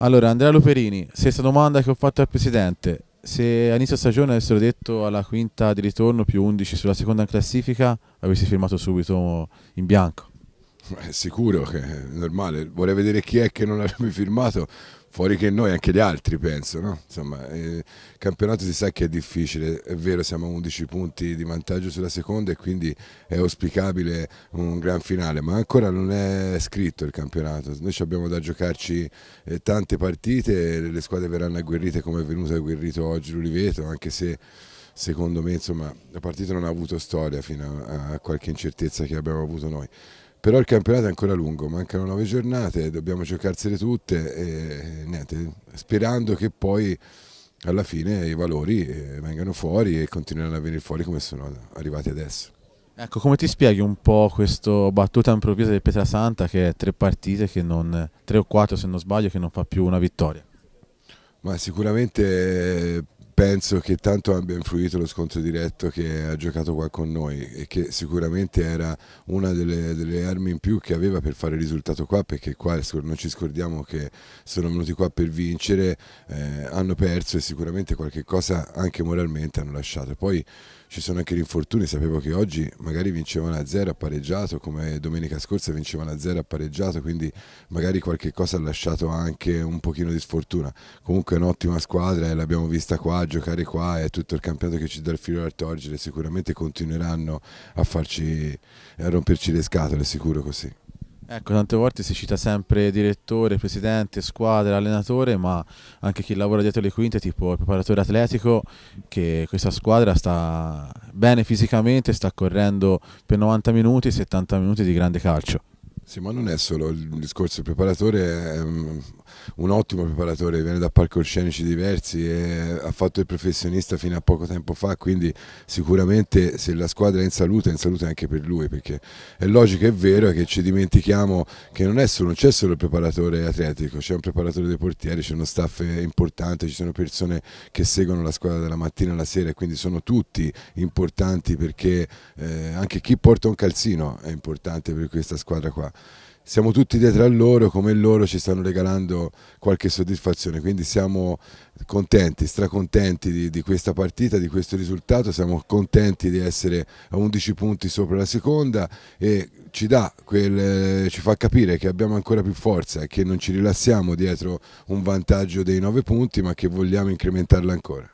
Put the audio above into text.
Allora, Andrea Luperini, stessa domanda che ho fatto al Presidente. Se a inizio stagione avessero detto alla quinta di ritorno più 11 sulla seconda classifica, avessi firmato subito in bianco. È sicuro che è normale. Vorrei vedere chi è che non avrebbe firmato, fuori che noi, anche gli altri, penso. No? Insomma, eh, il campionato si sa che è difficile, è vero, siamo a 11 punti di vantaggio sulla seconda e quindi è auspicabile un gran finale, ma ancora non è scritto il campionato. Noi abbiamo da giocarci eh, tante partite, le squadre verranno agguerrite come è venuto agguerrito oggi l'Uliveto, anche se secondo me insomma, la partita non ha avuto storia fino a qualche incertezza che abbiamo avuto noi però il campionato è ancora lungo, mancano nove giornate, dobbiamo giocarsene tutte e niente, sperando che poi alla fine i valori eh, vengano fuori e continuino a venire fuori come sono arrivati adesso. Ecco, come ti spieghi un po' questa battuta improvvisa del Pietrasanta che è tre partite, non, tre o quattro se non sbaglio, che non fa più una vittoria? Ma sicuramente eh, penso che tanto abbia influito lo scontro diretto che ha giocato qua con noi e che sicuramente era una delle, delle armi in più che aveva per fare il risultato qua perché qua non ci scordiamo che sono venuti qua per vincere, eh, hanno perso e sicuramente qualche cosa anche moralmente hanno lasciato. Poi ci sono anche gli infortuni, sapevo che oggi magari vincevano a zero a pareggiato come domenica scorsa vincevano a zero a pareggiato, quindi magari qualche cosa ha lasciato anche un pochino di sfortuna. Comunque è un'ottima squadra e l'abbiamo vista qua giocare qua e tutto il campionato che ci dà il filo da torgere sicuramente continueranno a farci a romperci le scatole, sicuro così. Ecco, tante volte si cita sempre direttore, presidente, squadra, allenatore, ma anche chi lavora dietro le quinte, tipo il preparatore atletico, che questa squadra sta bene fisicamente, sta correndo per 90 minuti, 70 minuti di grande calcio. Sì, ma non è solo il discorso, il preparatore è ehm, un ottimo preparatore, viene da palcoscenici diversi e ha fatto il professionista fino a poco tempo fa, quindi sicuramente se la squadra è in salute, è in salute anche per lui, perché è logico e vero che ci dimentichiamo che non, c'è solo, solo il preparatore atletico, c'è un preparatore dei portieri, c'è uno staff importante, ci sono persone che seguono la squadra dalla mattina alla sera e quindi sono tutti importanti perché eh, anche chi porta un calzino è importante per questa squadra qua siamo tutti dietro a loro, come loro ci stanno regalando qualche soddisfazione, quindi siamo contenti, stracontenti di, di, questa partita, di questo risultato, siamo contenti di essere a 11 punti sopra la seconda e ci, quel, ci fa capire che abbiamo ancora più forza e che non ci rilassiamo dietro un vantaggio dei 9 punti ma che vogliamo incrementarla ancora.